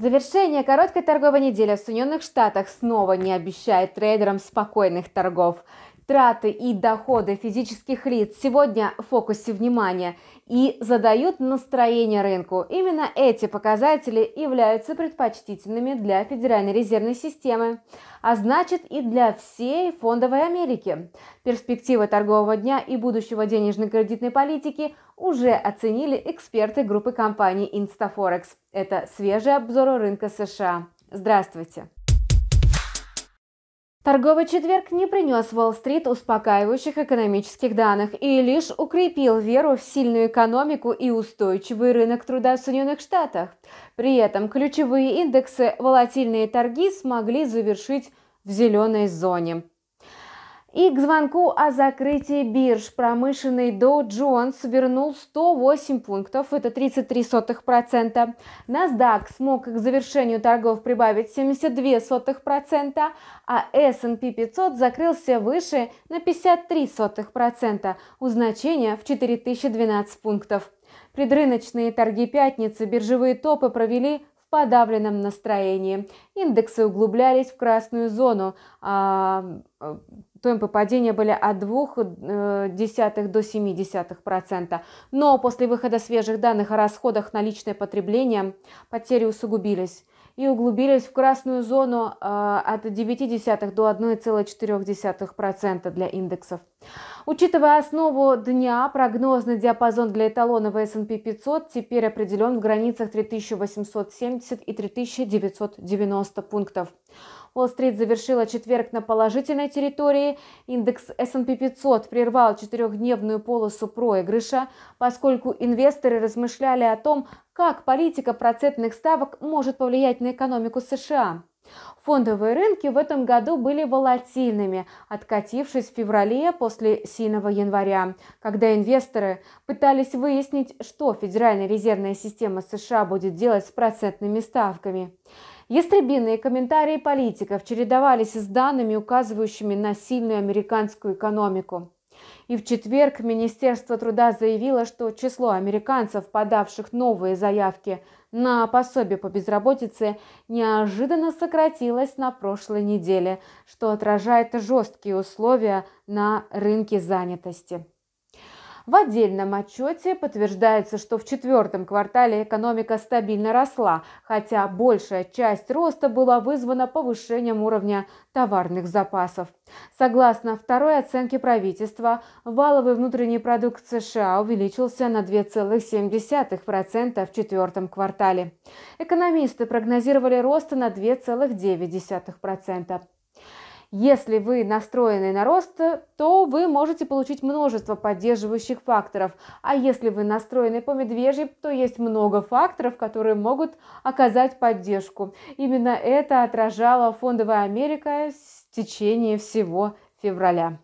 Завершение короткой торговой недели в Соединенных Штатах снова не обещает трейдерам спокойных торгов траты и доходы физических лиц сегодня в фокусе внимания и задают настроение рынку. Именно эти показатели являются предпочтительными для Федеральной резервной системы, а значит и для всей фондовой Америки. Перспективы торгового дня и будущего денежно-кредитной политики уже оценили эксперты группы компаний Instaforex. Это свежий обзор рынка США. Здравствуйте! Торговый четверг не принес Уолл-стрит успокаивающих экономических данных и лишь укрепил веру в сильную экономику и устойчивый рынок труда в Соединенных Штатах. При этом ключевые индексы волатильные торги смогли завершить в зеленой зоне. И к звонку о закрытии бирж промышленный Dow Jones вернул 108 пунктов, это 33%. NASDAQ смог к завершению торгов прибавить 72%, а S&P 500 закрылся выше на 53%, у значения в 4012 пунктов. Предрыночные торги пятницы биржевые топы провели подавленном настроении. Индексы углублялись в красную зону, а э, темпы падения были от 0,2 э, до 0,7%. Но после выхода свежих данных о расходах на личное потребление потери усугубились и углубились в красную зону э, от 0,9 до 1,4% для индексов. Учитывая основу дня, прогнозный диапазон для эталонного S&P 500 теперь определен в границах 3870 и 3990 пунктов. Уолл-стрит завершила четверг на положительной территории. Индекс S&P 500 прервал четырехдневную полосу проигрыша, поскольку инвесторы размышляли о том, как политика процентных ставок может повлиять на экономику США. Фондовые рынки в этом году были волатильными, откатившись в феврале после сильного января, когда инвесторы пытались выяснить, что Федеральная резервная система США будет делать с процентными ставками. Ястребиные комментарии политиков чередовались с данными, указывающими на сильную американскую экономику. И в четверг Министерство труда заявило, что число американцев, подавших новые заявки на пособие по безработице, неожиданно сократилось на прошлой неделе, что отражает жесткие условия на рынке занятости. В отдельном отчете подтверждается, что в четвертом квартале экономика стабильно росла, хотя большая часть роста была вызвана повышением уровня товарных запасов. Согласно второй оценке правительства, валовый внутренний продукт США увеличился на 2,7% в четвертом квартале. Экономисты прогнозировали рост на 2,9%. Если вы настроены на рост, то вы можете получить множество поддерживающих факторов. А если вы настроены по медвежьи, то есть много факторов, которые могут оказать поддержку. Именно это отражала фондовая Америка в течение всего февраля.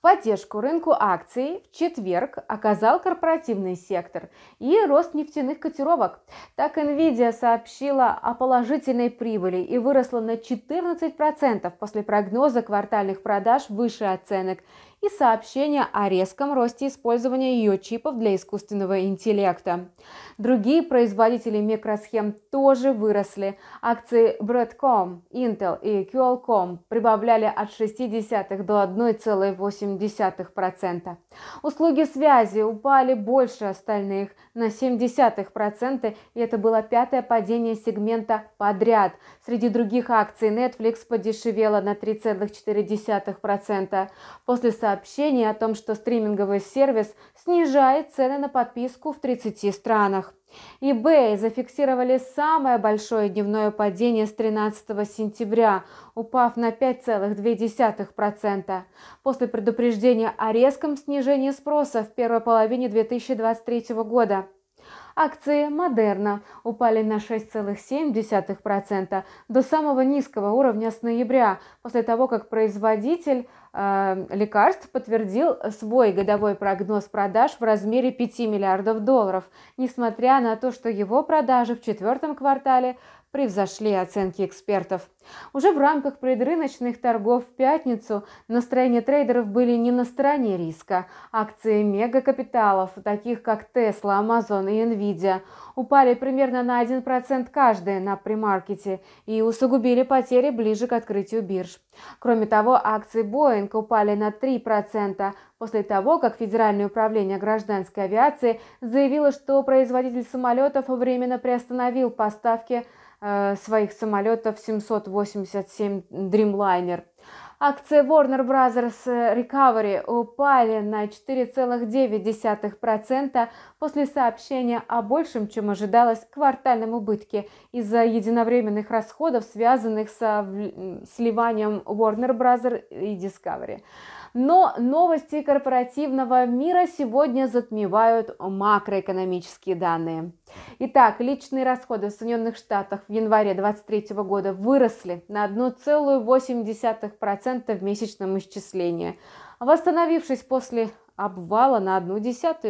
Поддержку рынку акций в четверг оказал корпоративный сектор и рост нефтяных котировок. Так Nvidia сообщила о положительной прибыли и выросла на 14% после прогноза квартальных продаж выше оценок – и сообщения о резком росте использования ее чипов для искусственного интеллекта. Другие производители микросхем тоже выросли. Акции Broadcom, Intel и Qualcomm прибавляли от 0,6 до 1,8%. Услуги связи упали больше остальных на 0,7%, и это было пятое падение сегмента подряд. Среди других акций Netflix подешевела на 3,4%. После сообщения сообщение о том, что стриминговый сервис снижает цены на подписку в 30 странах. eBay зафиксировали самое большое дневное падение с 13 сентября, упав на 5,2%, после предупреждения о резком снижении спроса в первой половине 2023 года. Акции Модерна упали на 6,7% до самого низкого уровня с ноября, после того, как производитель э, лекарств подтвердил свой годовой прогноз продаж в размере 5 миллиардов долларов, несмотря на то, что его продажи в четвертом квартале – превзошли оценки экспертов. Уже в рамках предрыночных торгов в пятницу настроения трейдеров были не на стороне риска. Акции мегакапиталов, таких как Tesla, Amazon и Nvidia, упали примерно на 1% каждая на премаркете и усугубили потери ближе к открытию бирж. Кроме того, акции Boeing упали на 3% после того, как Федеральное управление гражданской авиации заявило, что производитель самолетов временно приостановил поставки Э, своих самолетов 787 Dreamliner. Акции Warner Bros. Recovery упали на 4,9% после сообщения о большем, чем ожидалось, квартальном убытке из-за единовременных расходов, связанных со сливанием Warner Bros. и Discovery. Но новости корпоративного мира сегодня затмевают макроэкономические данные. Итак, личные расходы в Соединенных Штатах в январе 2023 года выросли на 1,8% в месячном исчислении, восстановившись после обвала на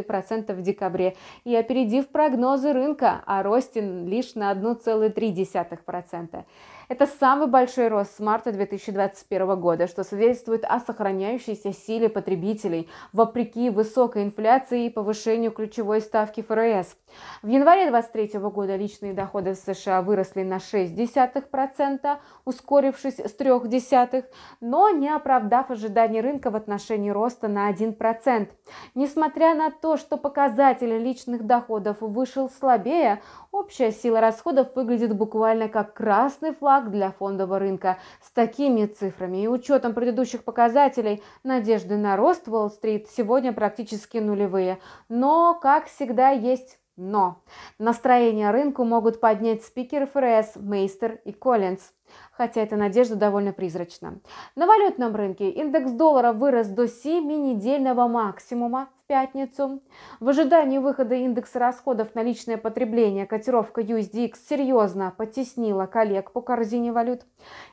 процента в декабре и опередив прогнозы рынка о росте лишь на 1,3%. процента. Это самый большой рост с марта 2021 года, что свидетельствует о сохраняющейся силе потребителей, вопреки высокой инфляции и повышению ключевой ставки ФРС. В январе 2023 года личные доходы в США выросли на 0,6%, ускорившись с 0,3%, но не оправдав ожиданий рынка в отношении роста на 1%. Несмотря на то, что показатель личных доходов вышел слабее, общая сила расходов выглядит буквально как красный флаг шаг для фондового рынка. С такими цифрами и учетом предыдущих показателей надежды на рост Уолл-стрит сегодня практически нулевые. Но, как всегда, есть но настроение рынку могут поднять спикер ФРС, Мейстер и Коллинз. Хотя эта надежда довольно призрачна. На валютном рынке индекс доллара вырос до 7-недельного максимума пятницу. В ожидании выхода индекса расходов на личное потребление котировка USDX серьезно потеснила коллег по корзине валют.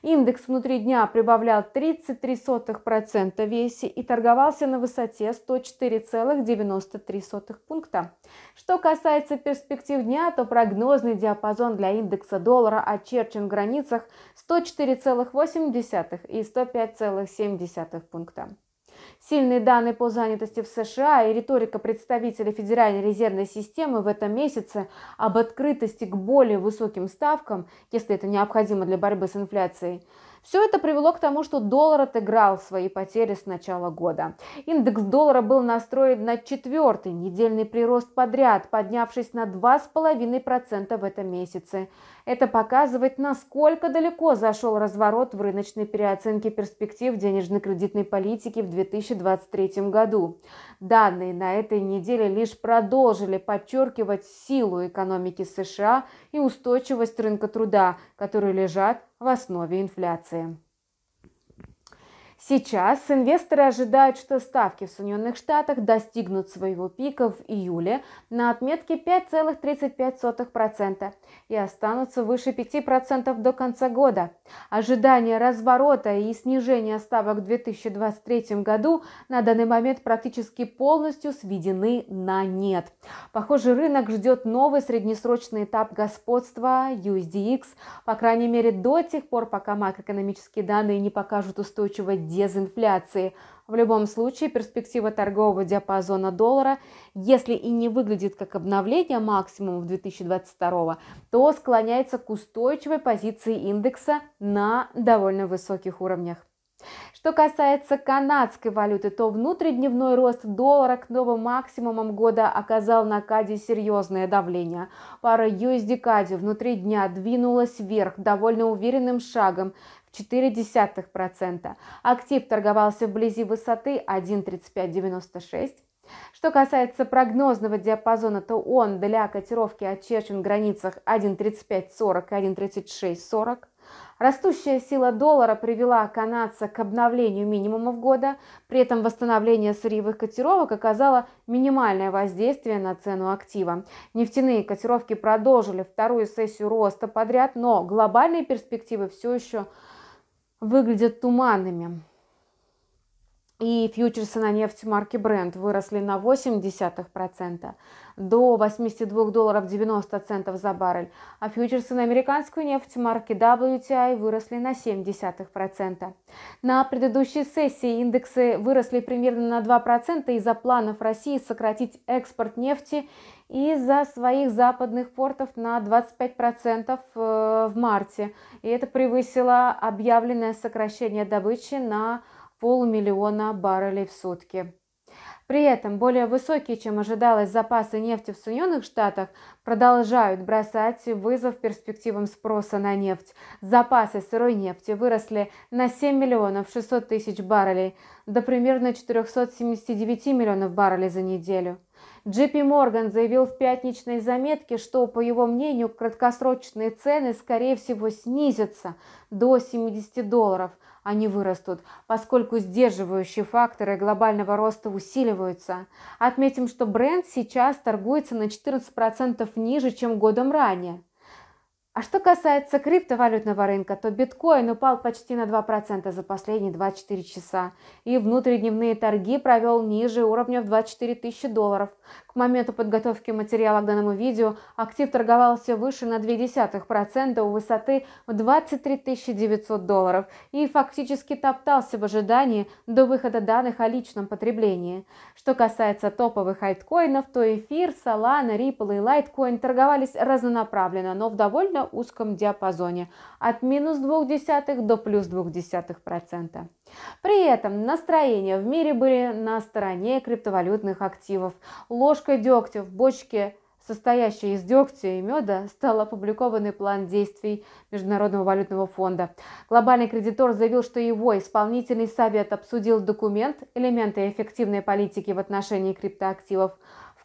Индекс внутри дня прибавлял 33% в весе и торговался на высоте 104,93 пункта. Что касается перспектив дня, то прогнозный диапазон для индекса доллара очерчен в границах 104,8 и 105,7 пункта. Сильные данные по занятости в США и риторика представителей Федеральной резервной системы в этом месяце об открытости к более высоким ставкам, если это необходимо для борьбы с инфляцией, все это привело к тому, что доллар отыграл свои потери с начала года. Индекс доллара был настроен на четвертый недельный прирост подряд, поднявшись на 2,5% в этом месяце. Это показывает, насколько далеко зашел разворот в рыночной переоценке перспектив денежно-кредитной политики в 2023 году. Данные на этой неделе лишь продолжили подчеркивать силу экономики США и устойчивость рынка труда, которые лежат в основе инфляции. Сейчас инвесторы ожидают, что ставки в Соединенных Штатах достигнут своего пика в июле на отметке 5,35% и останутся выше 5% до конца года. Ожидания разворота и снижения ставок в 2023 году на данный момент практически полностью сведены на нет. Похоже, рынок ждет новый среднесрочный этап господства USDX, по крайней мере до тех пор, пока макроэкономические данные не покажут устойчивого дезинфляции. В любом случае, перспектива торгового диапазона доллара, если и не выглядит как обновление максимума в 2022, то склоняется к устойчивой позиции индекса на довольно высоких уровнях. Что касается канадской валюты, то внутридневной рост доллара к новым максимумам года оказал на Каде серьезное давление. Пара USD Кади внутри дня двинулась вверх довольно уверенным шагом, 0,4%. Актив торговался вблизи высоты 1,3596. Что касается прогнозного диапазона, то он для котировки очерчен в границах 1.3540 и 1.3640. Растущая сила доллара привела канадца к обновлению минимумов года, при этом восстановление сырьевых котировок оказало минимальное воздействие на цену актива. Нефтяные котировки продолжили вторую сессию роста подряд, но глобальные перспективы все еще выглядят туманными и фьючерсы на нефть марки Brent выросли на 0,8% до 82 долларов 90 центов за баррель, а фьючерсы на американскую нефть марки WTI выросли на 0,7%. На предыдущей сессии индексы выросли примерно на 2% из-за планов России сократить экспорт нефти из-за своих западных портов на 25% э, в марте. И это превысило объявленное сокращение добычи на полмиллиона баррелей в сутки. При этом более высокие, чем ожидалось, запасы нефти в Соединенных Штатах продолжают бросать вызов перспективам спроса на нефть. Запасы сырой нефти выросли на 7 миллионов 600 тысяч баррелей до примерно 479 миллионов баррелей за неделю. Джипи Морган заявил в пятничной заметке, что, по его мнению, краткосрочные цены, скорее всего, снизятся до 70 долларов, а не вырастут, поскольку сдерживающие факторы глобального роста усиливаются. Отметим, что бренд сейчас торгуется на 14% ниже, чем годом ранее. А что касается криптовалютного рынка, то биткоин упал почти на 2% за последние 24 часа, и внутридневные торги провел ниже уровня в 24 тысячи долларов. К моменту подготовки материала к данному видео актив торговался выше на 0,2% у высоты в 23 900 долларов и фактически топтался в ожидании до выхода данных о личном потреблении. Что касается топовых альткоинов, то эфир, Solana, Ripple и Litecoin торговались разнонаправленно, но в довольно узком диапазоне – от минус 0,2 до плюс 0,2%. При этом настроения в мире были на стороне криптовалютных активов. Ложка дегтя в бочке состоящая из дегтя и меда, стал опубликованный план действий Международного валютного фонда. Глобальный кредитор заявил, что его исполнительный совет обсудил документ «Элементы эффективной политики в отношении криптоактивов»,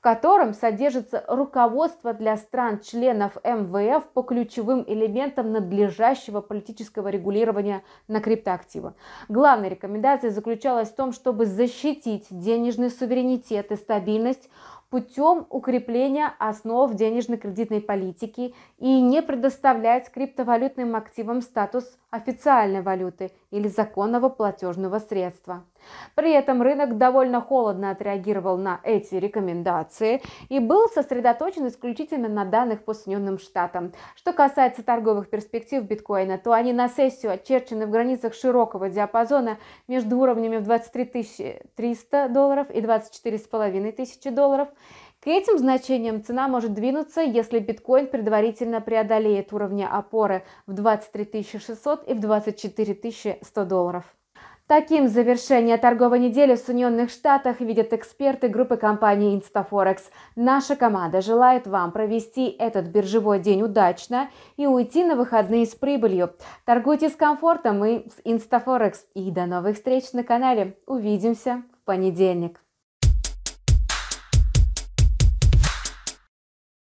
в котором содержится руководство для стран-членов МВФ по ключевым элементам надлежащего политического регулирования на криптоактивы. Главная рекомендация заключалась в том, чтобы защитить денежный суверенитет и стабильность путем укрепления основ денежно-кредитной политики и не предоставлять криптовалютным активам статус официальной валюты или законного платежного средства. При этом рынок довольно холодно отреагировал на эти рекомендации и был сосредоточен исключительно на данных по Соединенным Штатам. Что касается торговых перспектив биткоина, то они на сессию очерчены в границах широкого диапазона между уровнями в 23 300 долларов и 24 500 долларов – к этим значениям цена может двинуться, если биткоин предварительно преодолеет уровни опоры в 23 600 и в 24 100 долларов. Таким завершение торговой недели в Соединенных Штатах видят эксперты группы компании Instaforex. Наша команда желает вам провести этот биржевой день удачно и уйти на выходные с прибылью. Торгуйте с комфортом и с Instaforex. И до новых встреч на канале. Увидимся в понедельник.